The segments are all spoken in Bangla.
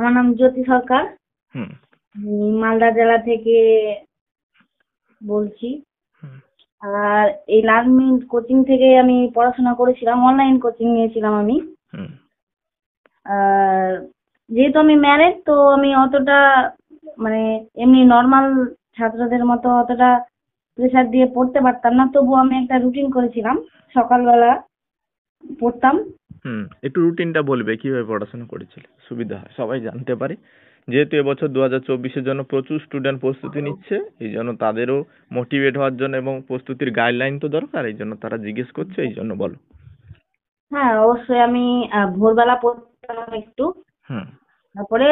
আমার নাম জ্যোতি সরকার মালদা জেলা থেকে বলছি আর এই লার্নিং কোচিং থেকে আমি পড়াশোনা করেছিলাম অনলাইন কোচিং নিয়েছিলাম আমি আর যেহেতু আমি ম্যারেজ তো আমি অতটা মানে এমনি নর্মাল ছাত্রদের মতো অতটা প্রেশার দিয়ে পড়তে পারতাম না তবুও আমি একটা রুটিন করেছিলাম সকালবেলা পড়তাম হুম একটু রুটিনটা বলবে কীভাবে পড়াশোনা করেছিলে সুবিধা হয় সবাই জানতে পারে যেহেতু এবছর দু হাজার চব্বিশের জন্য প্রচুর স্টুডেন্ট প্রস্তুতি নিচ্ছে এই জন্য তাদেরও মোটিভেট হওয়ার জন্য এবং প্রস্তুতির গাইডলাইন তো দরকার এই জন্য তারা জিজ্ঞেস করছে এই জন্য বলো হ্যাঁ অবশ্যই আমি ভোরবেলা পড়তাম একটু হুম তারপরে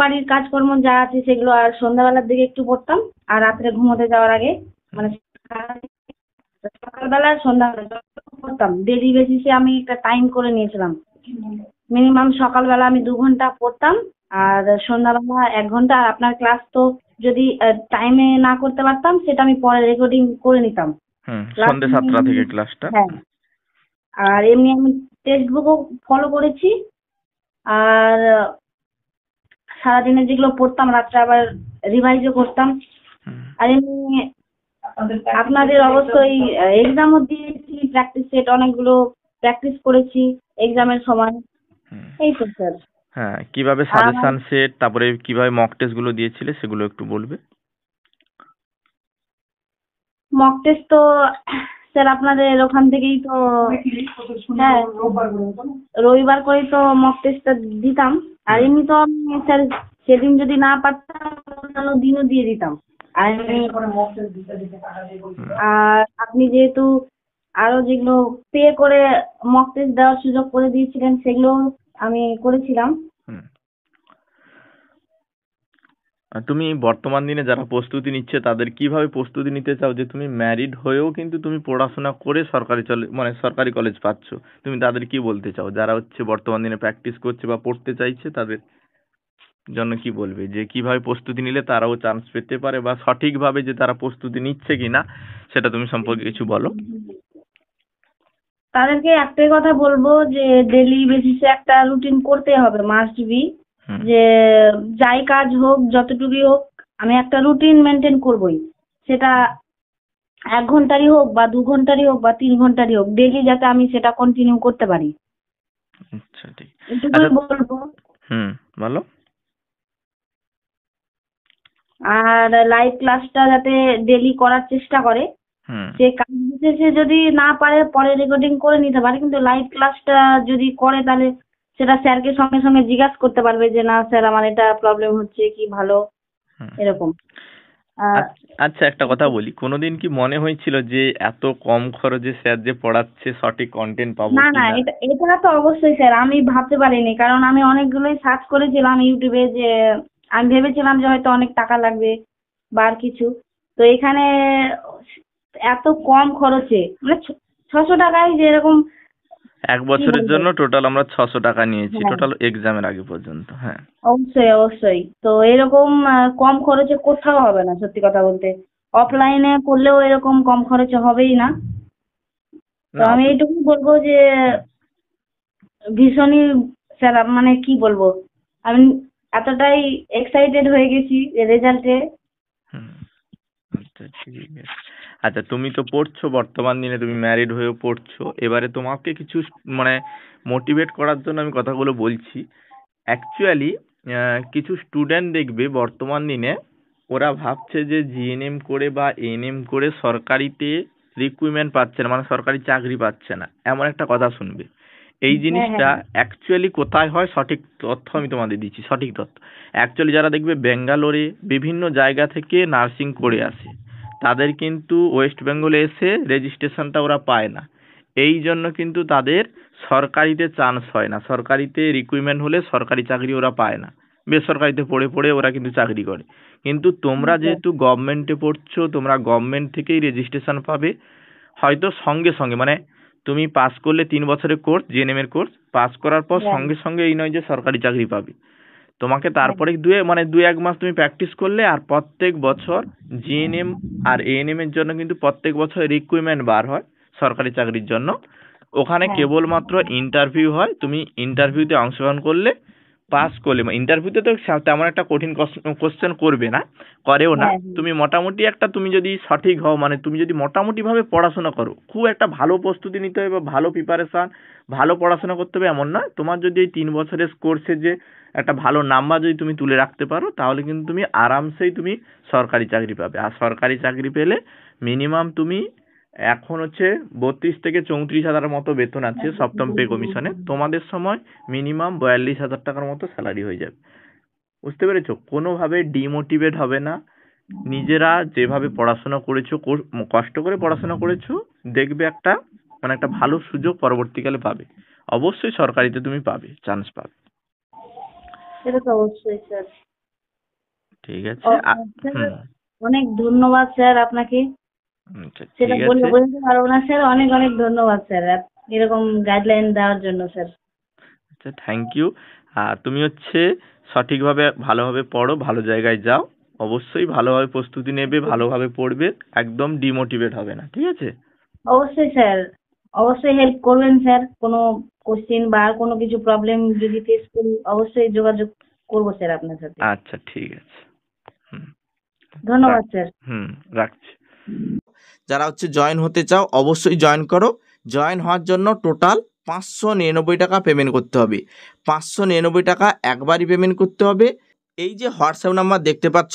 বাড়ির কাজকর্ম যা আছে সেগুলো আর সন্ধ্যাবেলার দিকে একটু পড়তাম আর রাত্রে ঘুমোতে যাওয়ার আগে মানে সকালবেলা সন্ধ্যাবেলা করতাম ডেলি বেসিসে আমি একটা টাইম করে নিয়েছিলাম মিনিমাম সকালবেলা আমি দু ঘন্টা পড়তাম আর সন্ধ্যাবেলা এক ঘন্টা আর আপনার ক্লাস তো যদি টাইমে না করতে পারতাম সেটা আমি পরে রেকর্ডিং করে নিতাম সন্ধ্যে সাতটা থেকে ক্লাসটা হ্যাঁ। আর এমনি আমি টেক্সট বুকও ফলো করেছি আর সারাদিনে যেগুলো পড়তাম রাত্রে আবার রিভাইজও করতাম আর এমনি আপনাদের অবশ্যই এক্সামও দিয়ে প্র্যাকটিস সেট অনেকগুলো প্র্যাকটিস করেছি এক্সামের সময় এই তো sir হ্যাঁ কিভাবে suggestion set তারপরে কিভাবে মক test গুলো দিয়েছিলে সেগুলো একটু বলবে মক test তো স্যার আপনাদের ওখান থেকেই তো হ্যাঁ রবিবার করেই তো test টা দিতাম আর এমনি তো আমি স্যার সেদিন যদি না পারতাম অন্যান্য দিনও দিয়ে দিতাম আর আপনি যেহেতু আরো যেগুলো পে করে মক টেস্ট দেওয়ার সুযোগ করে দিয়েছিলেন সেগুলো আমি করেছিলাম তুমি বর্তমান দিনে যারা প্রস্তুতি নিচ্ছে তাদের কিভাবে প্রস্তুতি নিতে চাও যে তুমি ম্যারিড হয়েও কিন্তু তুমি পড়াশোনা করে সরকারি চলে মানে সরকারি কলেজ পাচ্ছ তুমি তাদের কি বলতে চাও যারা হচ্ছে বর্তমান দিনে প্র্যাকটিস করছে বা পড়তে চাইছে তাদের জন্য কি বলবে যে কিভাবে প্রস্তুতি নিলে তারাও চান্স পেতে পারে বা সঠিকভাবে যে তারা প্রস্তুতি নিচ্ছে কিনা সেটা তুমি সম্পর্কে কিছু বলো তাদেরকে একটাই কথা বলবো যে ডেলি বেসিসে একটা রুটিন করতে হবে মাস্ট বি যে যাই কাজ হোক যতটুকুই হোক আমি একটা রুটিন মেনটেন করবই সেটা এক ঘন্টারই হোক বা দু ঘন্টারই হোক বা তিন ঘন্টারই হোক ডেলি যাতে আমি সেটা কন্টিনিউ করতে পারি আচ্ছা, এটুকুই আচ্ছা, বলবো হুম বলো আর লাইভ ক্লাসটা যাতে ডেলি করার চেষ্টা করে সে কাজ দিতে সে যদি না পারে পরে রেকর্ডিং করে নিতে পারে কিন্তু লাইভ ক্লাসটা যদি করে তাহলে সেটা স্যারকে সঙ্গে সঙ্গে জিজ্ঞাসা করতে পারবে যে না স্যার আমার এটা প্রবলেম হচ্ছে কি ভালো এরকম আচ্ছা, আচ্ছা একটা কথা বলি কোনোদিন কি মনে হয়েছিল যে এত কম খরচে স্যার যে পড়াচ্ছে সঠিক কন্টেন্ট পাবো না না এটা এটা তো অবশ্যই স্যার আমি ভাবতে পারিনি কারণ আমি অনেকগুলোই সার্চ করেছিলাম ইউটিউবে যে আমি ভেবেছিলাম যে হয়তো অনেক টাকা লাগবে বা আর কিছু তো এখানে এত কম খরচে মানে ছশো টাকায় যেরকম এক বছরের জন্য টোটাল আমরা ছশো টাকা নিয়েছি টোটাল হ্যাঁ। এক্সামের আগে পর্যন্ত হ্যাঁ অবশ্যই অবশ্যই তো এরকম কম খরচে কোথাও হবে না সত্যি কথা বলতে অফলাইনে করলেও এরকম কম খরচে হবেই না তো আমি এইটুকু বলবো যে ভীষণই স্যার মানে কি বলবো আমি এতটাই এক্সাইটেড হয়ে গেছি রেজাল্টে আচ্ছা, ঠিক আছে আচ্ছা তুমি তো পড়ছো বর্তমান দিনে তুমি ম্যারিড হয়েও পড়ছো এবারে তোমাকে কিছু মানে মোটিভেট করার জন্য আমি কথাগুলো বলছি অ্যাকচুয়ালি কিছু স্টুডেন্ট দেখবে বর্তমান দিনে ওরা ভাবছে যে জিএনএম করে বা এনএম করে সরকারিতে রিক্রুটমেন্ট পাচ্ছে না মানে সরকারি চাকরি পাচ্ছে না এমন একটা কথা শুনবে এই হ্যাঁ, জিনিসটা অ্যাকচুয়ালি কোথায় হয় সঠিক তথ্য আমি তোমাদের দিচ্ছি সঠিক তথ্য অ্যাকচুয়ালি যারা দেখবে ব্যাঙ্গালোরে বিভিন্ন জায়গা থেকে নার্সিং করে আসে তাদের কিন্তু ওয়েস্ট বেঙ্গলে এসে রেজিস্ট্রেশনটা ওরা পায় না এই জন্য কিন্তু তাদের সরকারিতে চান্স হয় না সরকারিতে রিক্রুটমেন্ট হলে সরকারি চাকরি ওরা পায় না বেসরকারিতে পড়ে পড়ে ওরা কিন্তু চাকরি করে কিন্তু তোমরা যেহেতু গভর্নমেন্টে পড়ছো তোমরা গভর্নমেন্ট থেকেই রেজিস্ট্রেশন পাবে হয়তো সঙ্গে সঙ্গে মানে তুমি পাস করলে তিন বছরের কোর্স জিএনএম এর কোর্স পাস করার পর সঙ্গে সঙ্গে এই নয় যে সরকারি চাকরি পাবে তোমাকে হ্যাঁ। তারপরে দু মানে দু এক মাস তুমি practice করলে আর প্রত্যেক বছর GNM আর ANM এর জন্য কিন্তু প্রত্যেক বছর requirement বার হয় সরকারি চাকরির জন্য ওখানে হ্যাঁ। কেবলমাত্র interview হয় তুমি interview তে অংশগ্রহণ করলে পাস করলে ইন্টারভিউতে তো তেমন একটা কঠিন কোশ্চেন করবে না করেও না হ্যাঁ, হ্যাঁ। তুমি মোটামুটি একটা তুমি যদি সঠিক হও মানে তুমি যদি মোটামুটি ভাবে পড়াশোনা করো খুব একটা ভালো প্রস্তুতি নিতে হবে বা ভালো প্রিপারেশন ভালো পড়াশোনা করতে হবে এমন না তোমার যদি এই তিন বছরের কোর্সে যে একটা ভালো নাম্বার যদি তুমি তুলে রাখতে পারো তাহলে কিন্তু তুমি আরামসেই তুমি সরকারি চাকরি পাবে আর সরকারি চাকরি পেলে মিনিমাম তুমি এখন হচ্ছে বত্রিশ থেকে চৌত্রিশ হাজার মতো বেতন আছে হ্যাঁ। সপ্তম পে কমিশনে তোমাদের সময় মিনিমাম বয়াল্লিশ হাজার টাকার মতো স্যালারি হয়ে যাবে বুঝতে পেরেছো কোনোভাবে ডিমোটিভেট হবে না নিজেরা যেভাবে পড়াশোনা করেছো কষ্ট করে পড়াশোনা করেছো দেখবে একটা মানে একটা ভালো সুযোগ পরবর্তীকালে পাবে অবশ্যই সরকারিতে তুমি পাবে চান্স পাবে তো অবশ্যই স্যার ঠিক আছে অনেক ধন্যবাদ স্যার আপনাকে আচ্ছা, সেটা বলে বোঝাতে পারবো না স্যার অনেক অনেক ধন্যবাদ স্যার এরকম গাইডলাইন দেওয়ার জন্য স্যার আচ্ছা থ্যাংক ইউ আর তুমি হচ্ছে সঠিকভাবে ভালোভাবে পড়ো ভালো জায়গায় যাও অবশ্যই ভালোভাবে প্রস্তুতি নেবে ভালোভাবে পড়বে একদম ডিমোটিভেট হবে না ঠিক আছে অবশ্যই স্যার অবশ্যই হেল্প করবেন স্যার কোনো কোশ্চেন বা কোনো কিছু প্রবলেম যদি ফেস করি অবশ্যই যোগাযোগ করবো স্যার আপনার সাথে আচ্ছা ঠিক আছে ধন্যবাদ স্যার হুম রাখছি যারা হচ্ছে জয়েন হতে চাও অবশ্যই জয়েন করো জয়েন হওয়ার জন্য টোটাল পাঁচশো নিরানব্বই টাকা পেমেন্ট করতে হবে পাঁচশো নিরানব্বই টাকা একবারই পেমেন্ট করতে হবে এই যে হোয়াটসঅ্যাপ নাম্বার দেখতে পাচ্ছ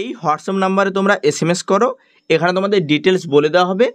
এই হোয়াটসঅ্যাপ নাম্বারে তোমরা এস করো এখানে তোমাদের ডিটেলস বলে দেওয়া হবে